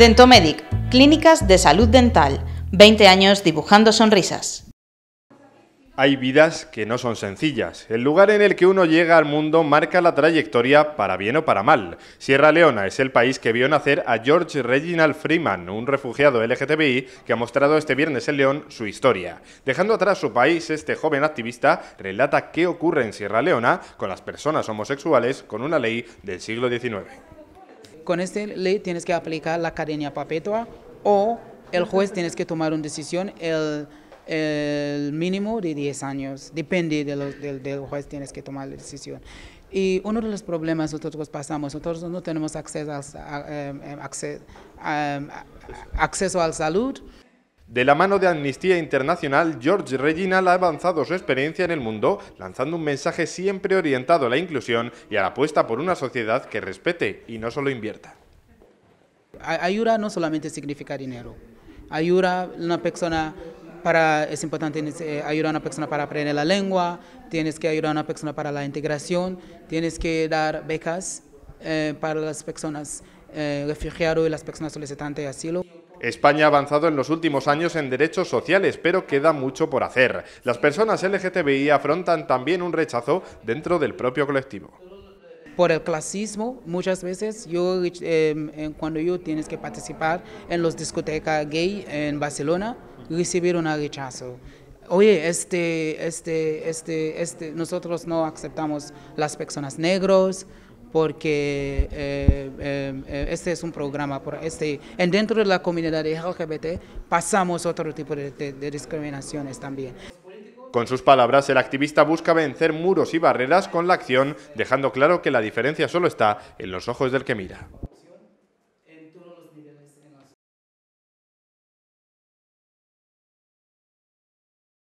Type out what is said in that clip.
Dentomedic, Clínicas de Salud Dental, 20 años dibujando sonrisas. Hay vidas que no son sencillas. El lugar en el que uno llega al mundo marca la trayectoria para bien o para mal. Sierra Leona es el país que vio nacer a George Reginald Freeman, un refugiado LGTBI que ha mostrado este viernes en León su historia. Dejando atrás su país, este joven activista relata qué ocurre en Sierra Leona con las personas homosexuales con una ley del siglo XIX con esta ley tienes que aplicar la cadena perpetua o el juez tienes que tomar una decisión, el, mínimo de 10 años, depende de del juez tienes que tomar la decisión. Y uno de los problemas nosotros pasamos, nosotros no tenemos acceso, a, em, em, acceso, em, acceso a salud, de la mano de Amnistía Internacional, George Reginal ha avanzado su experiencia en el mundo, lanzando un mensaje siempre orientado a la inclusión y a la apuesta por una sociedad que respete y no solo invierta. Ayuda no solamente significa dinero. Ayuda una persona para, es importante eh, ayudar a una persona para aprender la lengua, tienes que ayudar a una persona para la integración, tienes que dar becas eh, para las personas eh, refugiadas y las personas solicitantes de asilo. España ha avanzado en los últimos años en derechos sociales, pero queda mucho por hacer. Las personas LGTBI afrontan también un rechazo dentro del propio colectivo. Por el clasismo, muchas veces yo, eh, cuando yo tienes que participar en los discotecas gay en Barcelona, recibieron un rechazo oye, este, este, este, este, nosotros no aceptamos las personas negros, porque eh, eh, eh, este es un programa, este, en dentro de la comunidad LGBT pasamos otro tipo de discriminaciones también. Con sus palabras, el activista busca vencer muros y barreras con la acción, dejando claro que la diferencia solo está en los ojos del que mira.